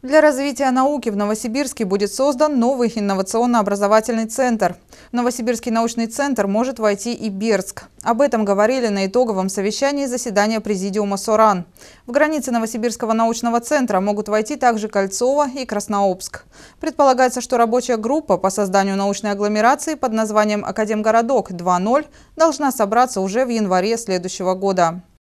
Для развития науки в Новосибирске будет создан новый инновационно-образовательный центр. В Новосибирский научный центр может войти и Берск. Об этом говорили на итоговом совещании заседания Президиума СОРАН. В границы Новосибирского научного центра могут войти также Кольцово и Краснообск. Предполагается, что рабочая группа по созданию научной агломерации под названием «Академгородок 2.0» должна собраться уже в январе следующего года.